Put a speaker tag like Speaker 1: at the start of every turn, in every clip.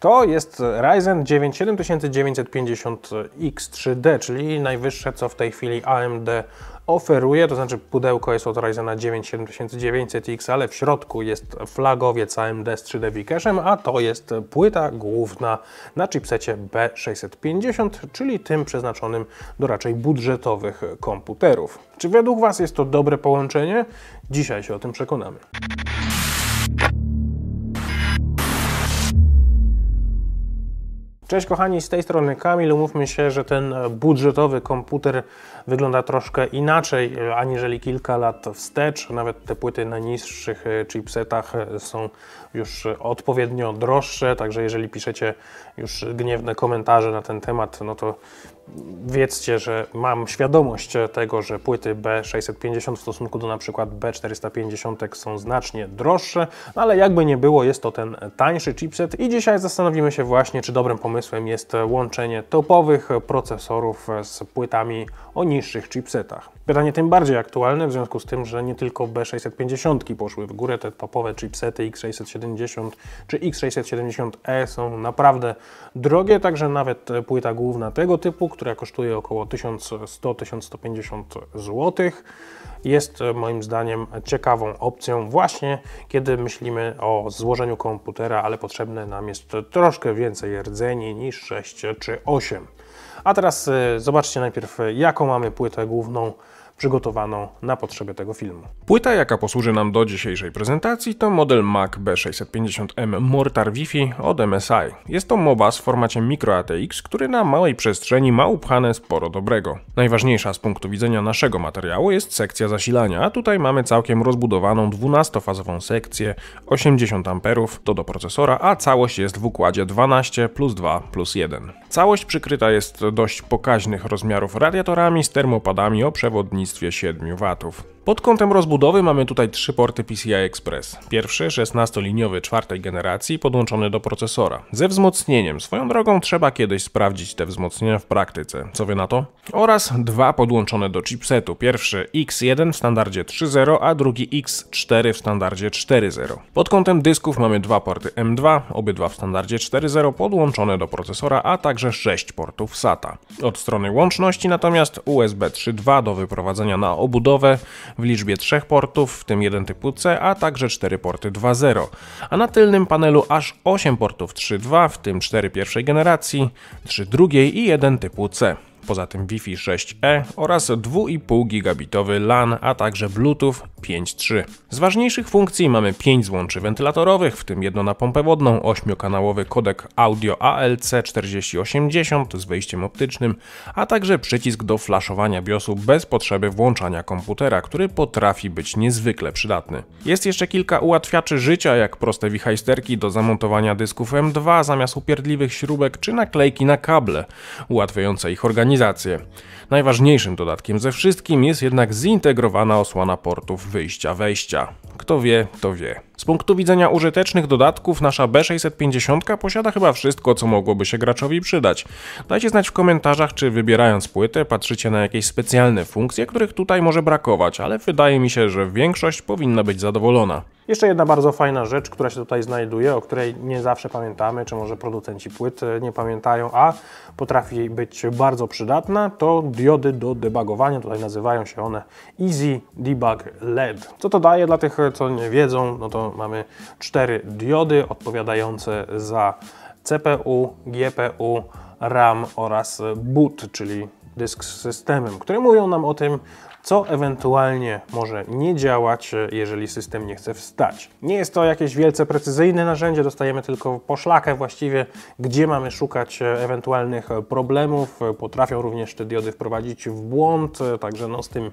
Speaker 1: To jest Ryzen 9 7950X3D, czyli najwyższe co w tej chwili AMD oferuje, to znaczy pudełko jest od Ryzena 9 7900X, ale w środku jest flagowiec AMD z 3D Vicachem, a to jest płyta główna na chipsecie B650, czyli tym przeznaczonym do raczej budżetowych komputerów. Czy według Was jest to dobre połączenie? Dzisiaj się o tym przekonamy. Cześć kochani, z tej strony Kamil. Umówmy się, że ten budżetowy komputer wygląda troszkę inaczej e, aniżeli kilka lat wstecz. Nawet te płyty na niższych e, chipsetach e, są już odpowiednio droższe, także jeżeli piszecie już gniewne komentarze na ten temat, no to wiedzcie, że mam świadomość tego, że płyty B650 w stosunku do na przykład B450 są znacznie droższe, no ale jakby nie było, jest to ten tańszy chipset i dzisiaj zastanowimy się właśnie, czy dobrym pomysłem jest łączenie topowych procesorów z płytami o niższych chipsetach. Pytanie tym bardziej aktualne w związku z tym, że nie tylko B650 poszły w górę, te topowe chipsety X670 czy X670E są naprawdę drogie, także nawet płyta główna tego typu, która kosztuje około 1100-1150 zł. Jest e, moim zdaniem ciekawą opcją właśnie, kiedy myślimy o złożeniu komputera, ale potrzebne nam jest troszkę więcej rdzeni niż 6 czy 8. A teraz e, zobaczcie najpierw, e, jaką mamy płytę główną przygotowaną na potrzeby tego filmu. Płyta, jaka posłuży nam do dzisiejszej prezentacji, to model Mac B650M Mortar Wi-Fi od MSI. Jest to MOBA z w formacie ATX, który na małej przestrzeni ma upchane sporo dobrego. Najważniejsza z punktu widzenia naszego materiału jest sekcja zasilania, a tutaj mamy całkiem rozbudowaną 12-fazową sekcję 80 A to do procesora, a całość jest w układzie 12 plus 2 plus 1. Całość przykryta jest dość pokaźnych rozmiarów radiatorami z termopadami o przewodnictwie 7 W. Pod kątem rozbudowy mamy tutaj trzy porty PCI Express. Pierwszy, 16-liniowy czwartej generacji, podłączony do procesora, ze wzmocnieniem. Swoją drogą trzeba kiedyś sprawdzić te wzmocnienia w praktyce. Co wy na to? Oraz dwa podłączone do chipsetu. Pierwszy X1 w standardzie 3.0, a drugi X4 w standardzie 4.0. Pod kątem dysków mamy dwa porty M2, obydwa w standardzie 4.0, podłączone do procesora, a także sześć portów SATA. Od strony łączności natomiast USB 3.2 do wyprowadzenia przechodzenia na obudowę w liczbie trzech portów, w tym jeden typu C, a także cztery porty 2.0, a na tylnym panelu aż 8 portów 3.2, w tym 4 pierwszej generacji, 3 drugiej i jeden typu C poza tym Wi-Fi 6E oraz 2,5 gigabitowy LAN, a także Bluetooth 5.3. Z ważniejszych funkcji mamy 5 złączy wentylatorowych, w tym jedno na pompę wodną, 8-kanałowy kodek audio ALC 4080 z wejściem optycznym, a także przycisk do flaszowania BIOSu bez potrzeby włączania komputera, który potrafi być niezwykle przydatny. Jest jeszcze kilka ułatwiaczy życia, jak proste wichajsterki do zamontowania dysków M2 zamiast upierdliwych śrubek, czy naklejki na kable, ułatwiające ich organizację organizację. Najważniejszym dodatkiem ze wszystkim jest jednak zintegrowana osłona portów wyjścia-wejścia. Kto wie, to wie. Z punktu widzenia użytecznych dodatków nasza B650 posiada chyba wszystko, co mogłoby się graczowi przydać. Dajcie znać w komentarzach, czy wybierając płytę patrzycie na jakieś specjalne funkcje, których tutaj może brakować, ale wydaje mi się, że większość powinna być zadowolona. Jeszcze jedna bardzo fajna rzecz, która się tutaj znajduje, o której nie zawsze pamiętamy, czy może producenci płyt e, nie pamiętają, a potrafi być bardzo przydatna, to diody do debugowania. Tutaj nazywają się one Easy Debug LED. Co to daje dla tych, co nie wiedzą? No to mamy cztery diody odpowiadające za CPU, GPU, RAM oraz boot, czyli dysk z systemem, które mówią nam o tym, co ewentualnie może nie działać, e, jeżeli system nie chce wstać. Nie jest to jakieś wielce precyzyjne narzędzie, dostajemy tylko poszlakę właściwie, gdzie mamy szukać e, ewentualnych e, problemów. Potrafią również te diody wprowadzić w błąd, także no z tym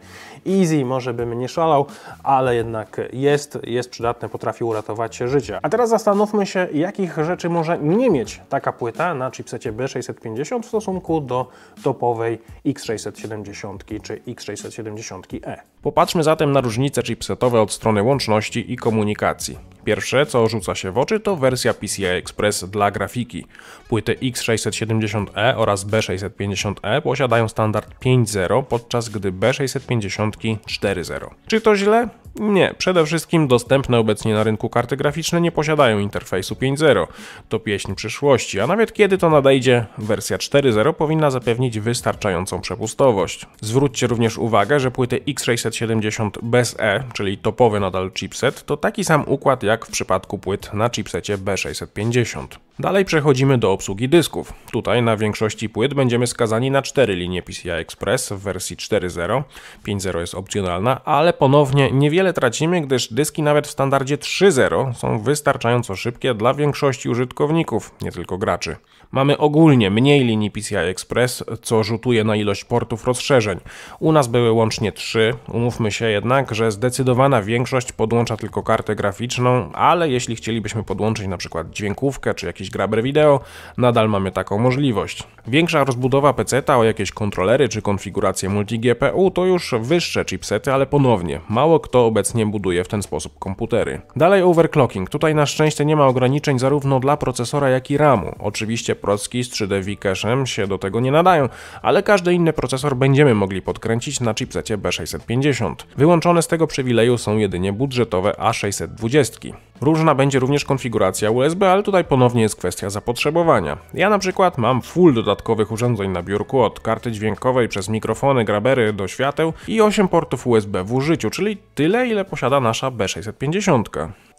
Speaker 1: easy, może bym nie szalał, ale jednak jest, jest przydatne, potrafi uratować życie. A teraz zastanówmy się, jakich rzeczy może nie mieć taka płyta na chipsecie B650 w stosunku do topowej X670 czy X670 e Popatrzmy zatem na różnice chipsetowe od strony łączności i komunikacji. Pierwsze, co rzuca się w oczy, to wersja PCI Express dla grafiki. Płyty X670E oraz B650E posiadają standard 5.0, podczas gdy B650 4.0. Czy to źle? Nie, przede wszystkim dostępne obecnie na rynku karty graficzne nie posiadają interfejsu 5.0. To pieśń przyszłości, a nawet kiedy to nadejdzie, wersja 4.0 powinna zapewnić wystarczającą przepustowość. Zwróćcie również uwagę, że płyty X670 bez E, czyli topowy nadal chipset, to taki sam układ jak w przypadku płyt na chipsecie B650. Dalej przechodzimy do obsługi dysków. Tutaj na większości płyt będziemy skazani na cztery linie PCI Express w wersji 4.0. 5.0 jest opcjonalna, ale ponownie niewiele tracimy, gdyż dyski nawet w standardzie 3.0 są wystarczająco szybkie dla większości użytkowników, nie tylko graczy. Mamy ogólnie mniej linii PCI Express, co rzutuje na ilość portów rozszerzeń. U nas były łącznie 3. Umówmy się jednak, że zdecydowana większość podłącza tylko kartę graficzną, ale jeśli chcielibyśmy podłączyć na przykład dźwiękówkę czy jakiś jakiś graber wideo, nadal mamy taką możliwość. Większa rozbudowa pc o jakieś kontrolery czy konfigurację multi-GPU to już wyższe chipsety, ale ponownie, mało kto obecnie buduje w ten sposób komputery. Dalej overclocking. Tutaj na szczęście nie ma ograniczeń zarówno dla procesora, jak i RAMu. Oczywiście procki z 3D V-Cache'em się do tego nie nadają, ale każdy inny procesor będziemy mogli podkręcić na chipsecie B650. Wyłączone z tego przywileju są jedynie budżetowe A620. Różna będzie również konfiguracja USB, ale tutaj ponownie jest kwestia zapotrzebowania. Ja na przykład mam full dodatkowych urządzeń na biurku, od karty dźwiękowej przez mikrofony, grabery do świateł i 8 portów USB w użyciu, czyli tyle ile posiada nasza B650.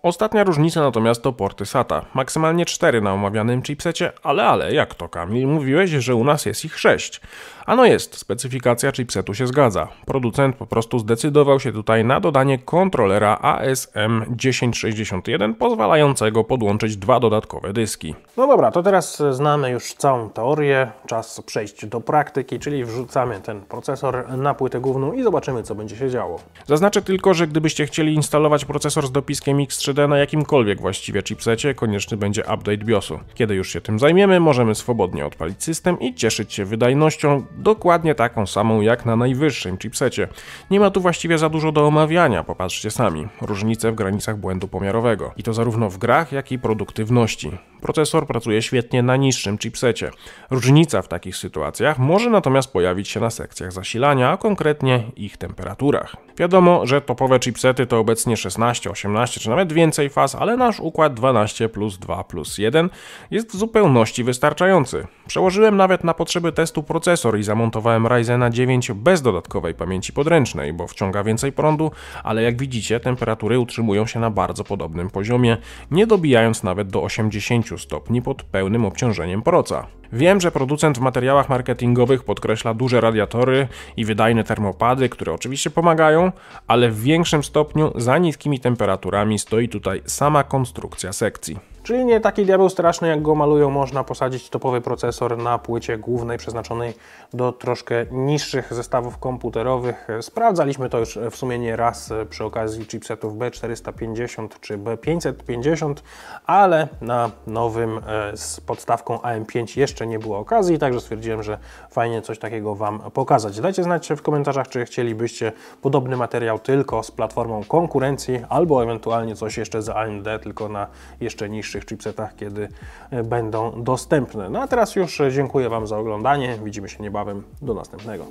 Speaker 1: Ostatnia różnica natomiast to porty SATA. Maksymalnie 4 na omawianym chipsecie, ale ale jak to Kamil, mówiłeś, że u nas jest ich 6. Ano jest, specyfikacja chipsetu się zgadza. Producent po prostu zdecydował się tutaj na dodanie kontrolera ASM1061 pozwalającego podłączyć dwa dodatkowe dyski. No dobra, to teraz znamy już całą teorię, czas przejść do praktyki, czyli wrzucamy ten procesor na płytę główną i zobaczymy co będzie się działo. Zaznaczę tylko, że gdybyście chcieli instalować procesor z dopiskiem X3 na jakimkolwiek właściwie chipsecie, konieczny będzie update BIOSu. Kiedy już się tym zajmiemy, możemy swobodnie odpalić system i cieszyć się wydajnością dokładnie taką samą jak na najwyższym chipsecie. Nie ma tu właściwie za dużo do omawiania, popatrzcie sami. Różnice w granicach błędu pomiarowego. I to zarówno w grach, jak i produktywności. Procesor pracuje świetnie na niższym chipsecie. Różnica w takich sytuacjach może natomiast pojawić się na sekcjach zasilania, a konkretnie ich temperaturach. Wiadomo, że topowe chipsety to obecnie 16, 18 czy nawet więcej faz, ale nasz układ 12 plus 2 plus 1 jest w zupełności wystarczający. Przełożyłem nawet na potrzeby testu procesor i zamontowałem Ryzena 9 bez dodatkowej pamięci podręcznej, bo wciąga więcej prądu, ale jak widzicie temperatury utrzymują się na bardzo podobnym poziomie, nie dobijając nawet do 80 60 stopni pod pełnym obciążeniem proca. Wiem, że producent w materiałach marketingowych podkreśla duże radiatory i wydajne termopady, które oczywiście pomagają, ale w większym stopniu za niskimi temperaturami stoi tutaj sama konstrukcja sekcji. Czyli nie taki diabeł straszny, jak go malują, można posadzić topowy procesor na płycie głównej przeznaczonej do troszkę niższych zestawów komputerowych. Sprawdzaliśmy to już w sumie nie raz przy okazji chipsetów B450 czy B550, ale na nowym e, z podstawką AM5 jeszcze nie było okazji, także stwierdziłem, że fajnie coś takiego Wam pokazać. Dajcie znać w komentarzach, czy chcielibyście podobny materiał tylko z platformą konkurencji, albo ewentualnie coś jeszcze z AMD, tylko na jeszcze niższych najbliższych chipsetach, kiedy e, będą dostępne. No a teraz już e, dziękuję Wam za oglądanie. Widzimy się niebawem. Do następnego.